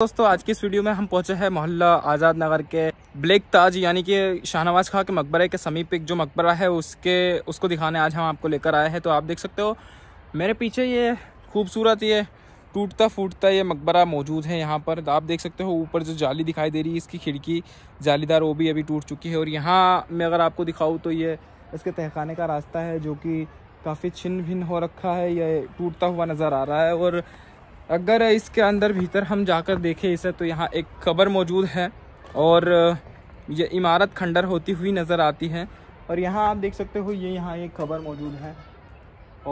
दोस्तों आज की इस वीडियो में हम पहुंचे हैं मोहल्ला आज़ाद नगर के ब्लैक ताज यानी कि शाहनवाज खां के मकबरे के समीप एक जो मकबरा है उसके उसको दिखाने आज हम आपको लेकर आए हैं तो आप देख सकते हो मेरे पीछे ये खूबसूरत ये टूटता फूटता ये मकबरा मौजूद है यहाँ पर आप देख सकते हो ऊपर जो जाली दिखाई दे रही है इसकी खिड़की जालीदार वो भी अभी टूट चुकी है और यहाँ मैं अगर आपको दिखाऊँ तो ये इसके तहखाने का रास्ता है जो कि काफ़ी छिन भिन हो रखा है ये टूटता हुआ नज़र आ रहा है और अगर इसके अंदर भीतर हम जाकर देखें इसे तो यहाँ एक कबर मौजूद है और ये इमारत खंडर होती हुई नज़र आती है और यहाँ आप देख सकते हो ये यहाँ एक कबर मौजूद है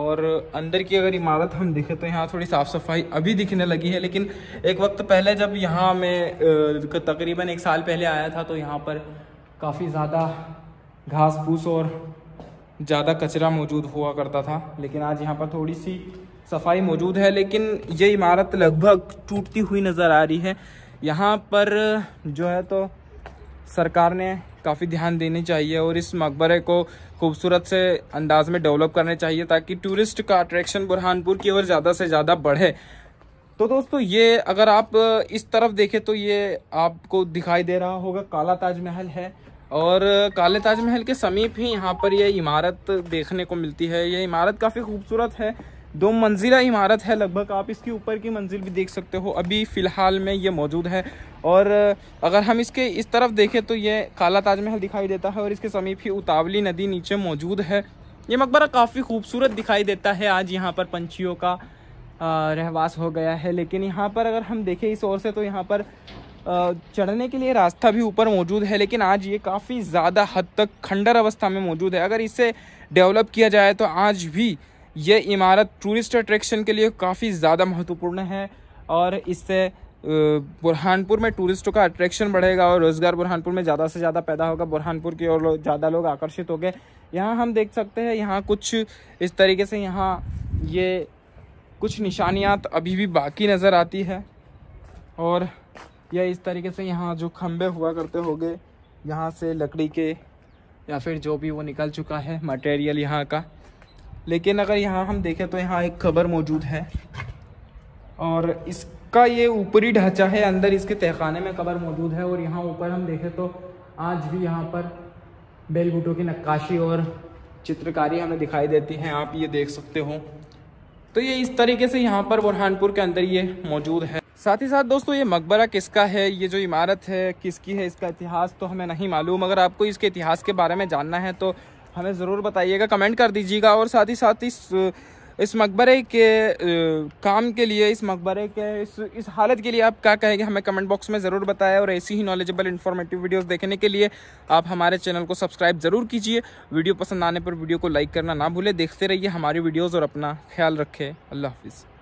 और अंदर की अगर इमारत हम देखें तो यहाँ थोड़ी साफ़ सफाई अभी दिखने लगी है लेकिन एक वक्त पहले जब यहाँ मैं तकरीबन एक साल पहले आया था तो यहाँ पर काफ़ी ज़्यादा घास फूस और ज़्यादा कचरा मौजूद हुआ करता था लेकिन आज यहाँ पर थोड़ी सी सफाई मौजूद है लेकिन ये इमारत लगभग टूटती हुई नज़र आ रही है यहाँ पर जो है तो सरकार ने काफ़ी ध्यान देनी चाहिए और इस मकबरे को खूबसूरत से अंदाज में डेवलप करने चाहिए ताकि टूरिस्ट का अट्रैक्शन बुरहानपुर की ओर ज़्यादा से ज़्यादा बढ़े तो दोस्तों ये अगर आप इस तरफ देखें तो ये आपको दिखाई दे रहा होगा काला ताजमहल है और काले ताजमहल के समीप ही यहाँ पर यह इमारत देखने को मिलती है ये इमारत काफ़ी खूबसूरत है दो मंजिला इमारत है लगभग आप इसके ऊपर की मंजिल भी देख सकते हो अभी फ़िलहाल में ये मौजूद है और अगर हम इसके इस तरफ देखें तो ये काला ताजमहल दिखाई देता है और इसके समीप ही उतावली नदी नीचे मौजूद है ये मकबरा काफ़ी खूबसूरत दिखाई देता है आज यहाँ पर पंछियों का रहवास हो गया है लेकिन यहाँ पर अगर हम देखें इस ओर से तो यहाँ पर चढ़ने के लिए रास्ता भी ऊपर मौजूद है लेकिन आज ये काफ़ी ज़्यादा हद तक खंडर अवस्था में मौजूद है अगर इसे डेवलप किया जाए तो आज भी ये इमारत टूरिस्ट अट्रैक्शन के लिए काफ़ी ज़्यादा महत्वपूर्ण है और इससे बुरहानपुर में टूरिस्टों का अट्रैक्शन बढ़ेगा और रोज़गार बुरहानपुर में ज़्यादा से ज़्यादा पैदा होगा बुरहानपुर की ओर ज़्यादा लोग आकर्षित हो गए यहाँ हम देख सकते हैं यहाँ कुछ इस तरीके से यहाँ ये कुछ निशानियात तो अभी भी बाकी नज़र आती है और यह इस तरीके से यहाँ जो खम्भे हुआ करते गए यहाँ से लकड़ी के या फिर जो भी वो निकल चुका है मटेरियल यहाँ का लेकिन अगर यहाँ हम देखें तो यहाँ एक खबर मौजूद है और इसका ये ऊपरी ढांचा है अंदर इसके तहखाने में कबर मौजूद है और यहाँ ऊपर हम देखें तो आज भी यहाँ पर बेल की नक्काशी और चित्रकारी हमें दिखाई देती हैं आप ये देख सकते हो तो ये इस तरीके से यहाँ पर बुरहानपुर के अंदर ये मौजूद है साथ ही साथ दोस्तों ये मकबरा किसका है ये जो इमारत है किसकी है इसका इतिहास तो हमें नहीं मालूम अगर आपको इसके इतिहास के बारे में जानना है तो हमें ज़रूर बताइएगा कमेंट कर दीजिएगा और साथ ही साथ इस इस मकबरे के काम के लिए इस मकबरे के इस इस हालत के लिए आप क्या कहेंगे हमें कमेंट बॉक्स में ज़रूर बताएं और ऐसी ही नॉलेजेबल इन्फॉर्मेटिव वीडियोस देखने के लिए आप हमारे चैनल को सब्सक्राइब ज़रूर कीजिए वीडियो पसंद आने पर वीडियो को लाइक करना ना भूलें देखते रहिए हमारी वीडियोज़ और अपना ख्याल रखें अल्लाह हाफिज़